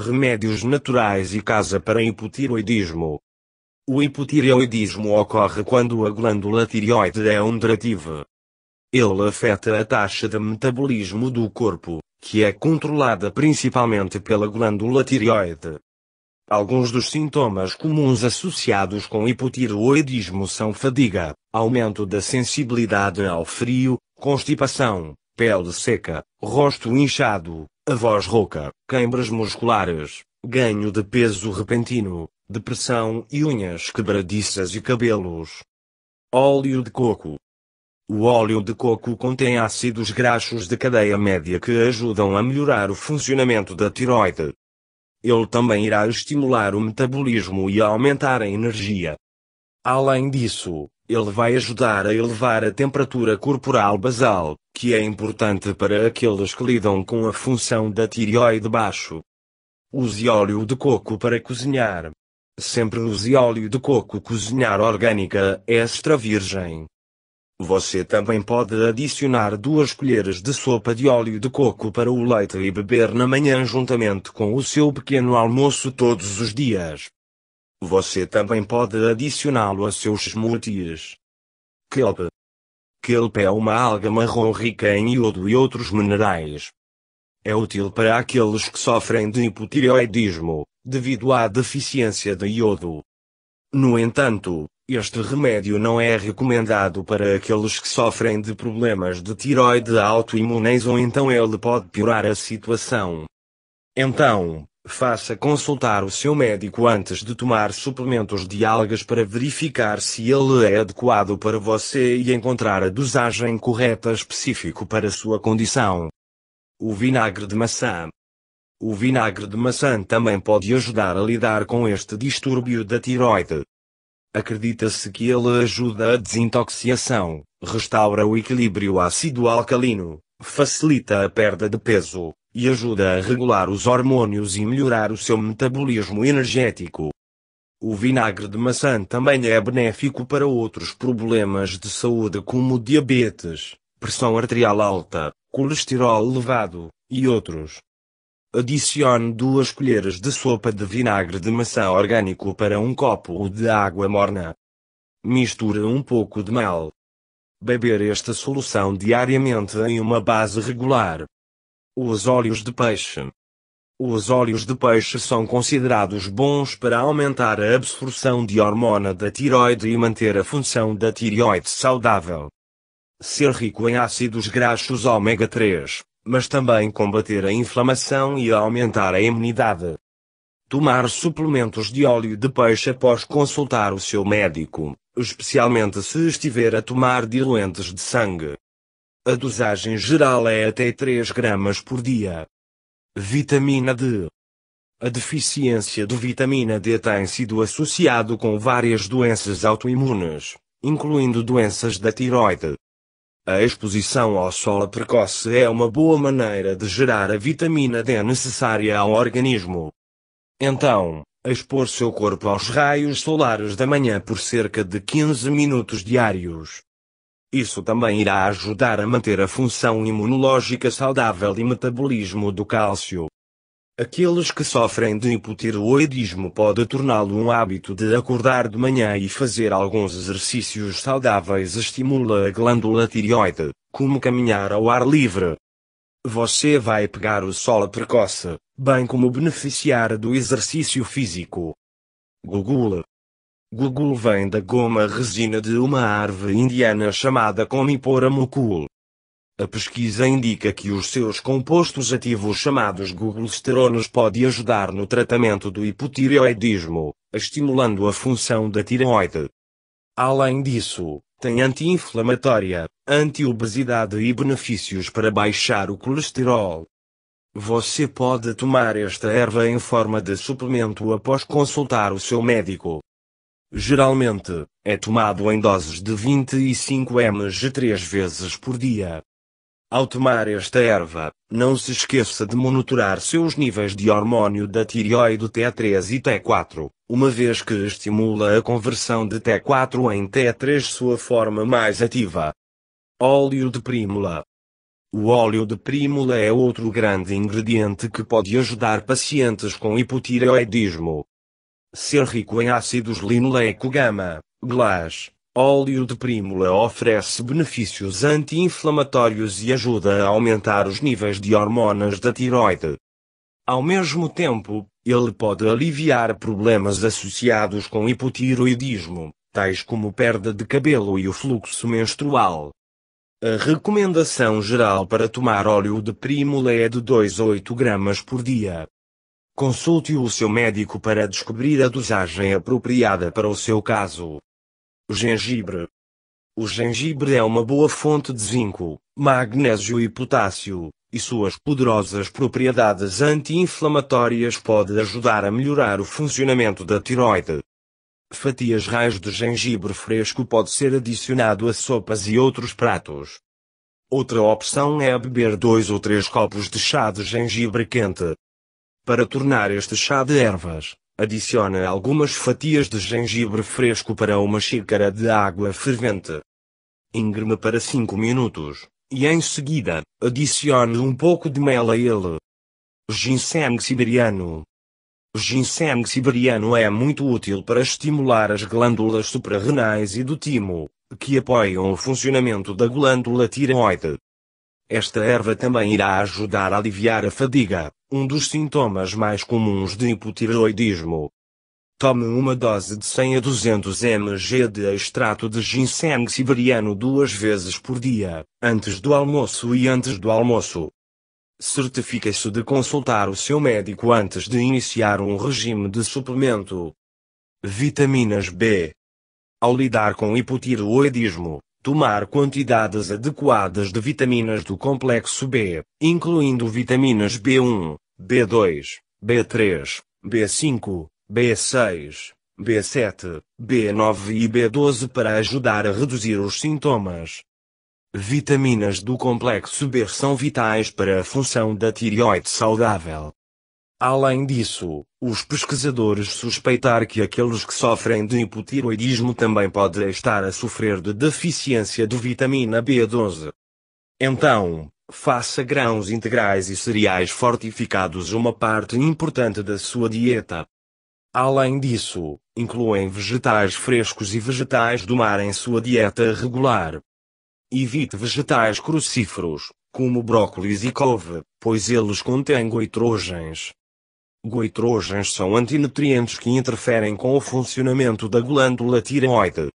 remédios naturais e casa para hipotireoidismo. O hipotireoidismo ocorre quando a glândula tireoide é ondulativa. Ele afeta a taxa de metabolismo do corpo, que é controlada principalmente pela glândula tireoide. Alguns dos sintomas comuns associados com hipotireoidismo são fadiga, aumento da sensibilidade ao frio, constipação, pele seca, rosto inchado, a voz rouca, queimbras musculares, ganho de peso repentino, depressão e unhas quebradiças e cabelos. Óleo de coco. O óleo de coco contém ácidos graxos de cadeia média que ajudam a melhorar o funcionamento da tiroide. Ele também irá estimular o metabolismo e aumentar a energia. Além disso, ele vai ajudar a elevar a temperatura corporal basal, que é importante para aqueles que lidam com a função da tireoide baixo. Use óleo de coco para cozinhar. Sempre use óleo de coco cozinhar orgânica, extra virgem. Você também pode adicionar duas colheres de sopa de óleo de coco para o leite e beber na manhã juntamente com o seu pequeno almoço todos os dias. Você também pode adicioná-lo a seus smoothies. Kelp. Kelp é uma alga marrom rica em iodo e outros minerais. É útil para aqueles que sofrem de hipotireoidismo, devido à deficiência de iodo. No entanto, este remédio não é recomendado para aqueles que sofrem de problemas de tiroide autoimunes ou então ele pode piorar a situação. Então, Faça consultar o seu médico antes de tomar suplementos de algas para verificar se ele é adequado para você e encontrar a dosagem correta específico para sua condição. O vinagre de maçã. O vinagre de maçã também pode ajudar a lidar com este distúrbio da tiroide. Acredita-se que ele ajuda a desintoxicação, restaura o equilíbrio ácido-alcalino, facilita a perda de peso, e ajuda a regular os hormônios e melhorar o seu metabolismo energético. O vinagre de maçã também é benéfico para outros problemas de saúde como diabetes, pressão arterial alta, colesterol elevado e outros. Adicione duas colheres de sopa de vinagre de maçã orgânico para um copo de água morna. Misture um pouco de mel. Beber esta solução diariamente em uma base regular os óleos de peixe. Os óleos de peixe são considerados bons para aumentar a absorção de hormona da tiroide e manter a função da tiroide saudável. Ser rico em ácidos graxos ômega 3, mas também combater a inflamação e aumentar a imunidade. Tomar suplementos de óleo de peixe após consultar o seu médico, especialmente se estiver a tomar diluentes de sangue. A dosagem geral é até 3 gramas por dia. Vitamina D. A deficiência de vitamina D tem sido associado com várias doenças autoimunes, incluindo doenças da tiroide. A exposição ao sol precoce é uma boa maneira de gerar a vitamina D necessária ao organismo. Então, expor seu corpo aos raios solares da manhã por cerca de 15 minutos diários, isso também irá ajudar a manter a função imunológica saudável e metabolismo do cálcio. Aqueles que sofrem de hipotiroidismo pode torná-lo um hábito de acordar de manhã e fazer alguns exercícios saudáveis estimula a glândula tireoide, como caminhar ao ar livre. Você vai pegar o sol precoce, bem como beneficiar do exercício físico. Google Gugul vem da goma resina de uma árvore indiana chamada Comipora mucul. A pesquisa indica que os seus compostos ativos chamados gugulsterones podem ajudar no tratamento do hipotireoidismo, estimulando a função da tireoide. Além disso, tem anti-inflamatória, anti-obesidade e benefícios para baixar o colesterol. Você pode tomar esta erva em forma de suplemento após consultar o seu médico geralmente, é tomado em doses de 25 mg três vezes por dia. Ao tomar esta erva, não se esqueça de monitorar seus níveis de hormônio da tireoide T3 e T4, uma vez que estimula a conversão de T4 em T3 sua forma mais ativa. Óleo de prímula. O óleo de prímula é outro grande ingrediente que pode ajudar pacientes com hipotireoidismo. Ser rico em ácidos linoleico gama, GLAS, óleo de prímula oferece benefícios anti-inflamatórios e ajuda a aumentar os níveis de hormonas da tiroide. Ao mesmo tempo, ele pode aliviar problemas associados com hipotiroidismo, tais como perda de cabelo e o fluxo menstrual. A recomendação geral para tomar óleo de prímula é de 2 a 8 gramas por dia, Consulte o seu médico para descobrir a dosagem apropriada para o seu caso. Gengibre. O gengibre é uma boa fonte de zinco, magnésio e potássio, e suas poderosas propriedades anti-inflamatórias podem ajudar a melhorar o funcionamento da tiroide. Fatias raiz de gengibre fresco pode ser adicionado a sopas e outros pratos. Outra opção é beber dois ou três copos de chá de gengibre quente, para tornar este chá de ervas, adicione algumas fatias de gengibre fresco para uma xícara de água fervente. Ingreme para 5 minutos, e em seguida, adicione um pouco de mel a ele. Ginseng siberiano. Ginseng siberiano é muito útil para estimular as glândulas suprarrenais e do timo, que apoiam o funcionamento da glândula tireoide. Esta erva também irá ajudar a aliviar a fadiga, um dos sintomas mais comuns de hipotireoidismo. Tome uma dose de 100 a 200 mg de extrato de ginseng siberiano duas vezes por dia, antes do almoço e antes do almoço. Certifique-se de consultar o seu médico antes de iniciar um regime de suplemento. Vitaminas B. Ao lidar com hipotireoidismo, tomar quantidades adequadas de vitaminas do complexo B, incluindo vitaminas B1, B2, B3, B5, B6, B7, B9 e B12 para ajudar a reduzir os sintomas. Vitaminas do complexo B são vitais para a função da tireoide saudável. Além disso, os pesquisadores suspeitar que aqueles que sofrem de hipotiroidismo também podem estar a sofrer de deficiência de vitamina B12. Então, Faça grãos integrais e cereais fortificados uma parte importante da sua dieta. Além disso, incluem vegetais frescos e vegetais do mar em sua dieta regular. Evite vegetais crucíferos, como brócolis e couve, pois eles contêm goitrogens. Goitrogens são antinutrientes que interferem com o funcionamento da glândula tireoide.